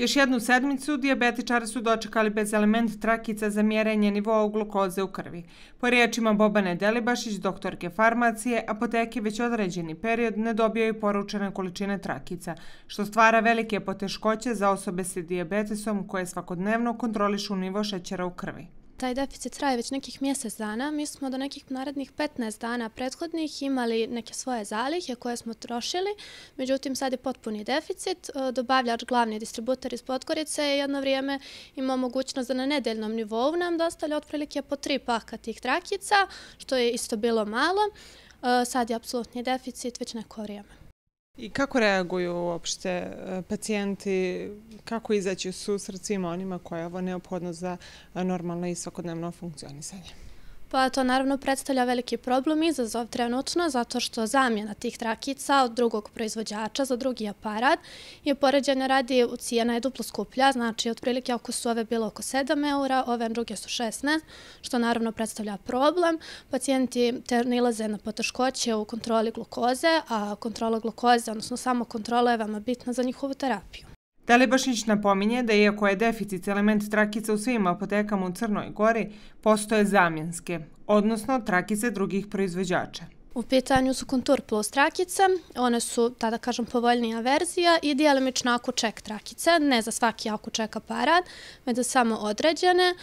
Još jednu sedmicu diabetičari su dočekali bez element trakica za mjerenje nivoa glukoze u krvi. Po riječima Bobane Delibašić, doktorke farmacije, apoteki već određeni period ne dobijaju poručene količine trakica, što stvara velike poteškoće za osobe sa diabetesom koje svakodnevno kontrolišu nivo šećera u krvi taj deficit traje već nekih mjesec dana. Mi smo do nekih narednih 15 dana prethodnih imali neke svoje zalihe koje smo trošili. Međutim, sad je potpuni deficit. E, dobavljač, glavni distributor iz Podgorice je jedno vrijeme imao mogućnost da na nedeljnom nivou nam dostali otprilike po tri paka tih trakica, što je isto bilo malo. E, sad je apsolutni deficit već neko vrijeme. I kako reaguju uopšte e, pacijenti, kako izaći u susret svim onima koja je ovo neophodno za e, normalno i svakodnevno funkcionisanje? Pa to naravno predstavlja veliki problem, izazov trenutno, zato što zamjena tih trakica od drugog proizvođača za drugi aparat je poređena radi u cijena je duplo skuplja, znači otprilike ako su ove bilo oko 7 eura, ove druge su 16, što naravno predstavlja problem. Pacijenti nilaze na poteškoće u kontroli glukoze, a kontrola glukoze, odnosno samo kontrola je vama bitna za njihovu terapiju. Telebašić napominje da iako je deficit element trakica u svim apotekama u Crnoj Gori, postoje zamjenske, odnosno trakice drugih proizvođača. U pitanju su kontur plus trakice, one su, tada kažem, povoljnija verzija i dijelimično akuček trakice, ne za svaki ako akuček parad, već za samo određene. E,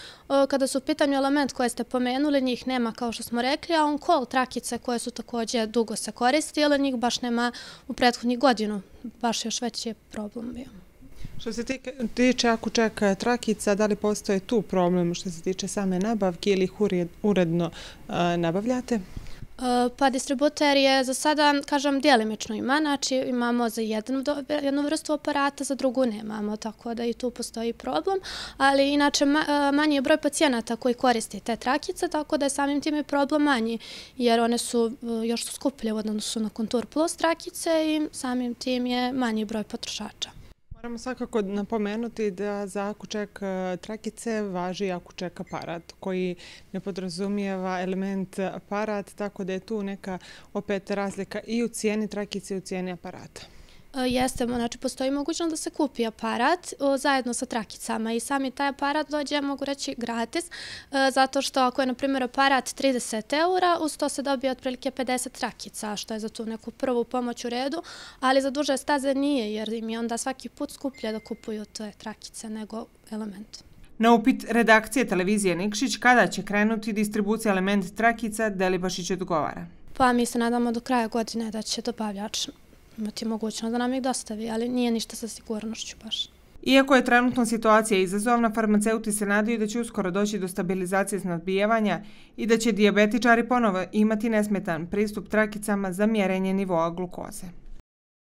kada su u pitanju element koje ste pomenuli, njih nema kao što smo rekli, a on kol trakice koje su također dugo se koristile, njih baš nema u prethodnji godinu, baš još veći je problem bio. Što se tiče ako čeka trakica, da li postoje tu problem što se tiče same nabavke ili ih uredno nabavljate? Pa distributer je za sada, kažem, dijelimično ima, znači imamo za jednu vrstu aparata, za drugu nemamo, tako da i tu postoji problem, ali inače manji je broj pacijenata koji koristi te trakice, tako da je samim tim i problem manji, jer one su e, još skuplje odnosno odnosu na Contour Plus trakice i samim tim je manji broj potrošača. Moramo svakako napomenuti da za akučak e, trakice važi akučak aparat koji ne podrazumijeva element aparat, tako da je tu neka opet razlika i u cijeni trakice i u cijeni aparata. E, jeste, znači postoji mogućnost da se kupi aparat zajedno sa trakicama i sami taj aparat dođe, mogu reći, gratis, e, zato što ako je, na primjer, aparat 30 eura, uz to se dobije otprilike 50 trakica, što je za tu neku prvu pomoć u redu, ali za duže staze nije, jer im je onda svaki put skuplja da kupuju te trakice nego element. Na upit redakcije televizije Nikšić kada će krenuti distribucija element trakica, Delibašić odgovara. Pa mi se nadamo do kraja godine da će dobavljač imati mogućnost da nam ih dostavi, ali nije ništa sa sigurnošću baš. Iako je trenutno situacija izazovna, farmaceuti se nadaju da će uskoro doći do stabilizacije snadbijevanja i da će diabetičari ponovo imati nesmetan pristup trakicama za mjerenje nivoa glukoze.